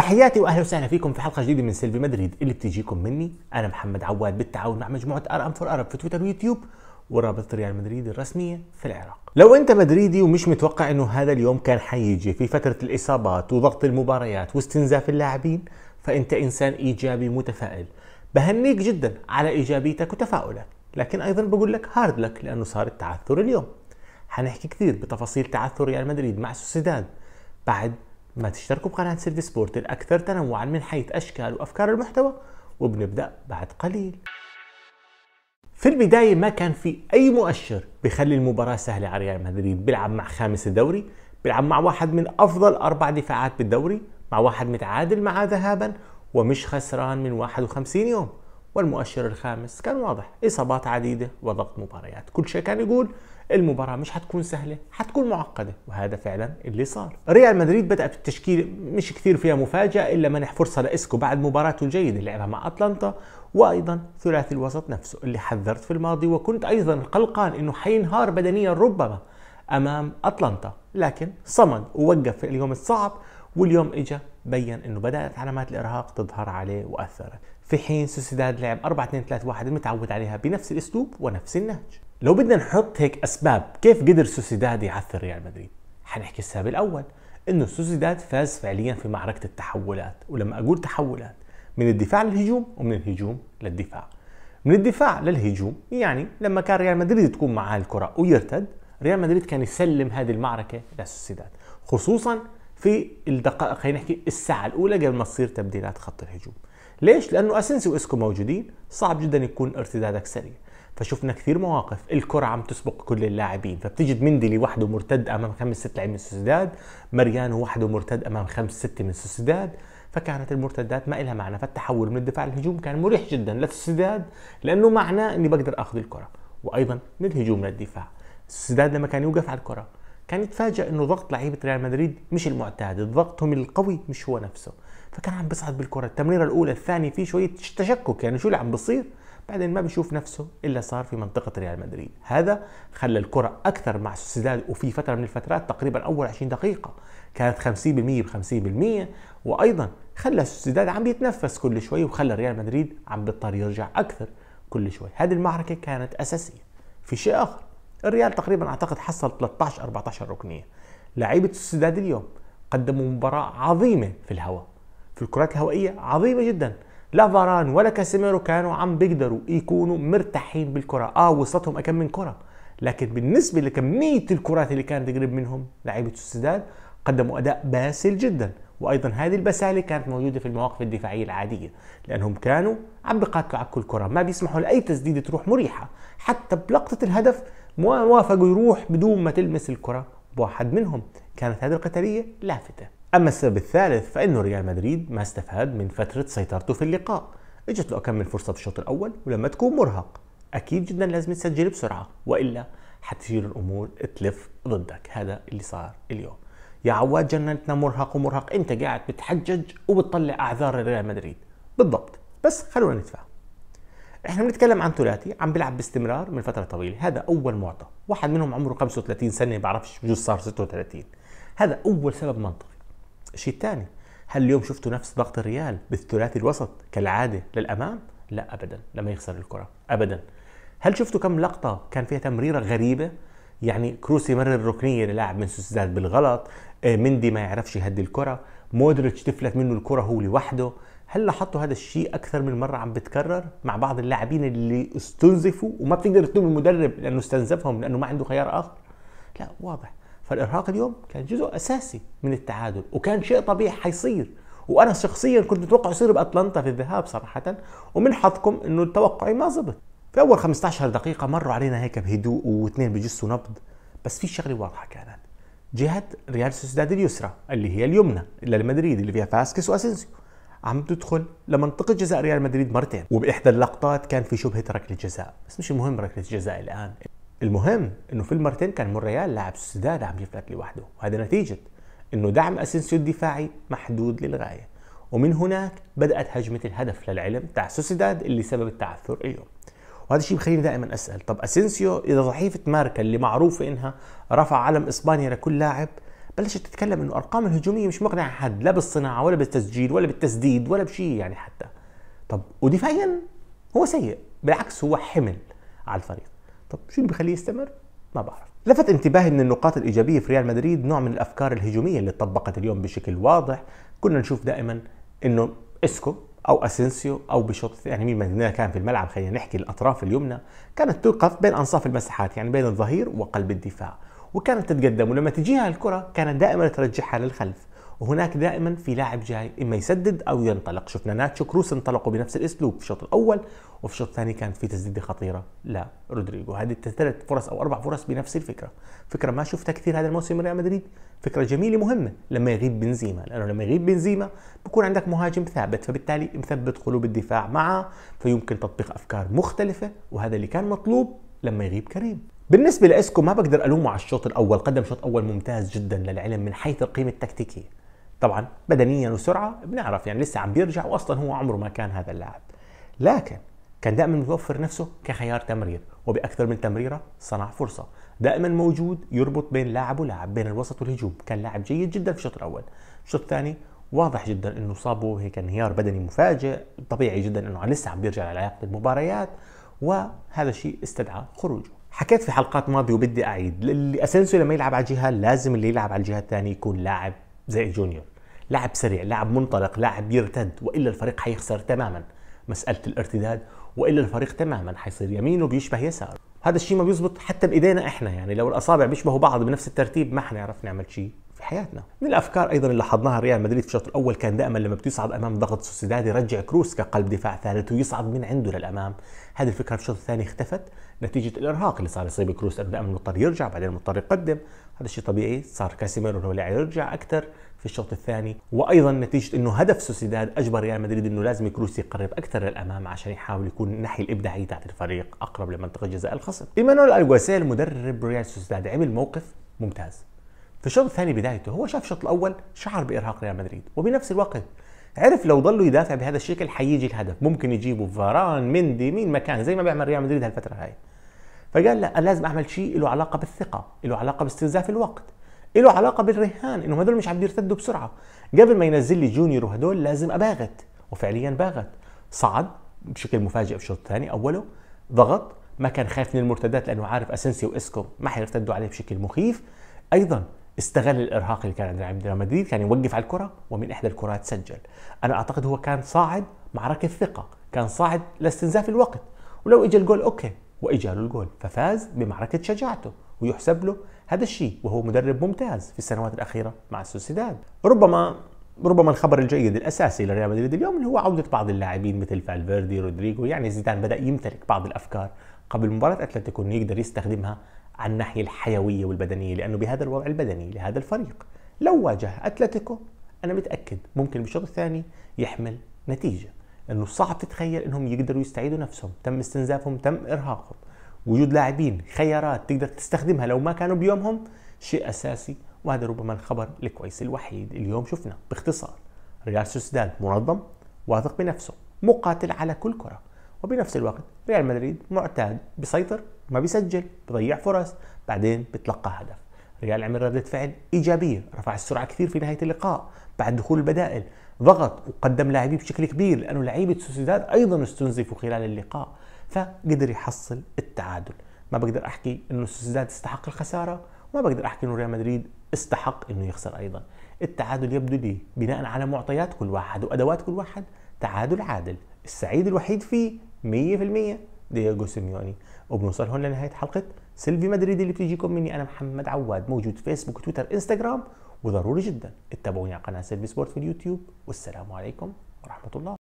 تحياتي واهلا وسهلا فيكم في حلقه جديده من سيلفي مدريد اللي بتجيكم مني انا محمد عواد بالتعاون مع مجموعه ار ام فور ارب في تويتر ويوتيوب ورابطه ريال مدريد الرسميه في العراق. لو انت مدريدي ومش متوقع انه هذا اليوم كان حيجي في فتره الاصابات وضغط المباريات واستنزاف اللاعبين فانت انسان ايجابي متفائل. بهنيك جدا على ايجابيتك وتفاؤلك، لكن ايضا بقول لك هارد لك لانه صار التعثر اليوم. حنحكي كثير بتفاصيل تعثر ريال مدريد مع سوسيداد بعد ما تشتركوا بقناة سيرفي سبورت الأكثر تنوعا من حيث أشكال وأفكار المحتوى وبنبدأ بعد قليل في البداية ما كان في أي مؤشر بيخلي المباراة سهلة على ريال مدريد بيلعب مع خامس الدوري بيلعب مع واحد من أفضل أربع دفاعات بالدوري مع واحد متعادل معاه ذهابا ومش خسران من 51 يوم والمؤشر الخامس كان واضح إصابات عديدة وضغط مباريات كل شيء كان يقول المباراة مش حتكون سهلة حتكون معقدة وهذا فعلا اللي صار ريال مدريد بدأ بالتشكيلة مش كثير فيها مفاجأة إلا منح فرصة لإسكو بعد مباراته الجيدة اللي لعبها مع أتلانتا وأيضا ثلاثي الوسط نفسه اللي حذرت في الماضي وكنت أيضا قلقان إنه حينهار بدنيا ربما أمام أتلانتا لكن صمد ووقف في اليوم الصعب واليوم اجى بين انه بدات علامات الارهاق تظهر عليه واثرت في حين سوسيداد لعب 4 2 3 1 متعود عليها بنفس الاسلوب ونفس النهج لو بدنا نحط هيك اسباب كيف قدر سوسيداد يعثر ريال مدريد حنحكي السبب الاول انه سوسيداد فاز فعليا في معركه التحولات ولما اقول تحولات من الدفاع للهجوم ومن الهجوم للدفاع من الدفاع للهجوم يعني لما كان ريال مدريد تكون معاه الكره ويرتد ريال مدريد كان يسلم هذه المعركه لسوسيداد خصوصا في الدقائق خلينا نحكي الساعه الاولى قبل ما تصير تبديلات خط الهجوم ليش لانه اسنسي واسكو موجودين صعب جدا يكون ارتدادك سريع فشفنا كثير مواقف الكرة عم تسبق كل اللاعبين فبتجد مندي لوحده مرتد امام خمس ست لاعبين من سوسيداد مريانو وحده مرتد امام خمس ست من سوسيداد فكانت المرتدات ما إلها معنى فالتحول من الدفاع للهجوم كان مريح جدا للسداد لانه معناه اني بقدر اخذ الكره وايضا من الهجوم للدفاع السداد لما كان يوقف على الكره كان يتفاجئ انه ضغط لعيبه ريال مدريد مش المعتاد ضغطهم القوي مش هو نفسه فكان عم بيصعد بالكره التمريره الاولى الثانيه في شويه تشكك يعني شو اللي عم بيصير بعدين ما بيشوف نفسه الا صار في منطقه ريال مدريد هذا خلى الكره اكثر مع سوسيداد وفي فتره من الفترات تقريبا اول 20 دقيقه كانت 50% ب 50% وايضا خلى سوسيداد عم يتنفس كل شوي وخلى ريال مدريد عم بيضطر يرجع اكثر كل شوي هذه المعركه كانت اساسيه في شيء اخر الريال تقريبا اعتقد حصل 13 14 ركنيه لعيبه السداد اليوم قدموا مباراه عظيمه في الهواء في الكرات الهوائيه عظيمه جدا لا فاران ولا كاسيميرو كانوا عم بيقدروا يكونوا مرتاحين بالكره اه وصلتهم اكم من كره لكن بالنسبه لكميه الكرات اللي كانت تقرب منهم لعيبه السداد قدموا اداء باسل جدا وايضا هذه البساله كانت موجوده في المواقف الدفاعيه العاديه لانهم كانوا عم بقاتلوا على كل كره ما بيسمحوا لاي تسديده تروح مريحه حتى بلقطه الهدف وافقوا يروح بدون ما تلمس الكرة بواحد منهم كانت هذه القتالية لافتة أما السبب الثالث فإنه ريال مدريد ما استفاد من فترة سيطرته في اللقاء اجت له أكمل فرصة في الشوط الأول ولما تكون مرهق أكيد جدا لازم تسجل بسرعة وإلا حتصير الأمور تلف ضدك هذا اللي صار اليوم يا عواد جننتنا مرهق ومرهق انت قاعد بتحجج وبتطلع اعذار ريال مدريد بالضبط بس خلونا نتفاهم احنا بنتكلم عن ثلاثي عم بيلعب باستمرار من فتره طويله هذا اول معطى واحد منهم عمره 35 سنه بعرفش بجوز صار 36 هذا اول سبب منطقي الشيء الثاني هل اليوم شفتوا نفس ضغط الريال بالثلاثي الوسط كالعاده للامام لا ابدا لما يخسر الكره ابدا هل شفتوا كم لقطه كان فيها تمريره غريبه يعني كروس يمرر الركنيه للاعب من سوسداد بالغلط آه، مندي ما يعرفش يهدي الكره مودريتش تفلت منه الكره هو لوحده هل لاحظتوا هذا الشيء اكثر من مره عم بتكرر مع بعض اللاعبين اللي استنزفوا وما بتقدر تلوم المدرب لانه استنزفهم لانه ما عنده خيار اخر لا واضح فالارهاق اليوم كان جزء اساسي من التعادل وكان شيء طبيعي حيصير وانا شخصيا كنت متوقع يصير باتلانتا في الذهاب صراحه ومن حظكم انه توقعي ما زبط في اول 15 دقيقه مروا علينا هيك بهدوء واثنين بجسوا نبض بس في شغله واضحه كانت جهه ريال سوسداد اليسرى اللي هي اليمنى للمدريد اللي فيها فاسكس واسنسيو عم تدخل لمنطقه جزاء ريال مدريد مرتين وباحدى اللقطات كان في شبهه ركله جزاء بس مش المهم ركله جزاء الان المهم انه في المرتين كان مونريال لاعب السودان عم يفلت لوحده وهذا نتيجه انه دعم اسينسيو الدفاعي محدود للغايه ومن هناك بدات هجمه الهدف للعلم تاع سوسيداد اللي سبب التعثر اليوم وهذا الشيء بخليني دائما اسال طب اسينسيو اذا ضعيفه ماركا اللي معروفه انها رفع علم اسبانيا لكل لاعب بلشت تتكلم انه ارقام الهجوميه مش مقنعه حد لا بالصناعه ولا بالتسجيل ولا بالتسديد ولا بشيء يعني حتى طب ودفاعيا هو سيء بالعكس هو حمل على الفريق طب شو اللي بخليه يستمر ما بعرف لفت انتباهي من النقاط الايجابيه في ريال مدريد نوع من الافكار الهجوميه اللي طبقت اليوم بشكل واضح كنا نشوف دائما انه اسكو او اسينسيو او بشوط يعني مين ما كان في الملعب خلينا نحكي الاطراف اليمنى كانت توقف بين انصاف المساحات يعني بين الظهير وقلب الدفاع وكانت تتقدم ولما تجيها الكرة كانت دائما ترجعها للخلف وهناك دائما في لاعب جاي اما يسدد او ينطلق شفنا ناتشو كروس انطلقوا بنفس الاسلوب في الشوط الاول وفي الشوط الثاني كانت في تسديده خطيره لا رودريجو هذه ثلاث فرص او اربع فرص بنفس الفكره فكره ما شفتها كثير هذا الموسم من ريال مدريد فكره جميله مهمه لما يغيب بنزيما لانه لما يغيب بنزيما بكون عندك مهاجم ثابت فبالتالي مثبت قلوب الدفاع معه فيمكن تطبيق افكار مختلفه وهذا اللي كان مطلوب لما يغيب كريم بالنسبه لاسكو ما بقدر الومه على الشوط الاول قدم شوط اول ممتاز جدا للعلم من حيث القيمه التكتيكيه طبعا بدنيا وسرعه بنعرف يعني لسه عم بيرجع واصلا هو عمره ما كان هذا اللاعب لكن كان دائما متوفر نفسه كخيار تمرير وباكثر من تمريره صنع فرصه دائما موجود يربط بين لاعب ولاعب بين الوسط والهجوم كان لاعب جيد جدا في الشوط الاول الشوط الثاني واضح جدا انه صابه هيك انهيار بدني مفاجئ طبيعي جدا انه لسه عم بيرجع للياقه المباريات وهذا الشيء استدعى خروجه حكيت في حلقات ماضيه وبدي اعيد اسنسو لما يلعب على جهه لازم اللي يلعب على الجهه الثانيه يكون لاعب زي جونيور لاعب سريع لاعب منطلق لاعب يرتد والا الفريق حيخسر تماما مساله الارتداد والا الفريق تماما حيصير يمينه بيشبه يسار هذا الشيء ما بيزبط حتى بايدينا احنا يعني لو الاصابع بيشبهوا بعض بنفس الترتيب ما حنعرف نعمل شيء حياتنا من الافكار ايضا اللي لاحظناها ريال مدريد في الشوط الاول كان دائما لما بتصعد امام ضغط سوسيداد يرجع كروس كقلب دفاع ثالث ويصعد من عنده للامام هذه الفكره في الشوط الثاني اختفت نتيجه الارهاق اللي صار يصيب كروس ابدا من مضطر يرجع بعدين مضطر يقدم هذا الشيء طبيعي صار كاسيميرو هو اللي يرجع اكثر في الشوط الثاني وايضا نتيجه انه هدف سوسيداد اجبر ريال مدريد انه لازم كروس يقرب اكثر للامام عشان يحاول يكون الناحيه الابداعيه تاعت الفريق اقرب لمنطقه جزاء الخصم ايمانويل الجواسيل مدرب ريال سوسيداد عمل موقف ممتاز في الشوط الثاني بدايته هو شاف الشوط الاول شعر بارهاق ريال مدريد وبنفس الوقت عرف لو ضلوا يدافع بهذا الشكل حيجي الهدف ممكن يجيبوا فاران مندي مين مكان زي ما بيعمل ريال مدريد هالفتره هاي فقال لا أنا لازم اعمل شيء له علاقه بالثقه له علاقه باستنزاف الوقت له علاقه بالرهان انه هذول مش عم يرتدوا بسرعه قبل ما ينزل لي جونيور وهدول لازم اباغت وفعليا باغت صعد بشكل مفاجئ في الشوط الثاني اوله ضغط ما كان خايف من المرتدات لانه عارف اسنسيو واسكو ما حيرتدوا عليه بشكل مخيف ايضا استغل الارهاق اللي كان عند ريال مدريد كان يوقف على الكره ومن احدى الكرات سجل انا اعتقد هو كان صاعد معركه ثقه كان صاعد لاستنزاف الوقت ولو اجى الجول اوكي واجى له الجول ففاز بمعركه شجاعته ويحسب له هذا الشيء وهو مدرب ممتاز في السنوات الاخيره مع السوسيداد ربما ربما الخبر الجيد الاساسي لريال مدريد اليوم اللي هو عوده بعض اللاعبين مثل فالفيردي رودريجو يعني زيدان بدا يمتلك بعض الافكار قبل مباراة اتلتيكو انه يقدر يستخدمها عن الناحية الحيوية والبدنية لأنه بهذا الوضع البدني لهذا الفريق لو واجه أتلتيكو أنا متأكد ممكن بالشوط الثاني يحمل نتيجة أنه صعب تتخيل أنهم يقدروا يستعيدوا نفسهم تم استنزافهم تم إرهاقهم وجود لاعبين خيارات تقدر تستخدمها لو ما كانوا بيومهم شيء أساسي وهذا ربما الخبر الكويس الوحيد اليوم شفنا باختصار ريال سوسداد منظم واثق بنفسه مقاتل على كل كرة وبنفس الوقت ريال مدريد معتاد بيسيطر ما بيسجل بضيع فرص بعدين بتلقى هدف ريال عمل ردة فعل إيجابية رفع السرعة كثير في نهاية اللقاء بعد دخول البدائل ضغط وقدم لاعبيه بشكل كبير لأنه لعيبة سوسيداد أيضا استنزفوا خلال اللقاء فقدر يحصل التعادل ما بقدر أحكي أنه سوسيداد استحق الخسارة وما بقدر أحكي أنه ريال مدريد استحق أنه يخسر أيضا التعادل يبدو لي بناء على معطيات كل واحد وأدوات كل واحد تعادل عادل السعيد الوحيد فيه 100% دييجو سيميوني وبنوصل هون لنهايه حلقه سيلفي مدريد اللي بتجيكم مني انا محمد عواد موجود فيسبوك تويتر انستغرام وضروري جدا اتبعوني على قناه سيلفي سبورت في اليوتيوب والسلام عليكم ورحمه الله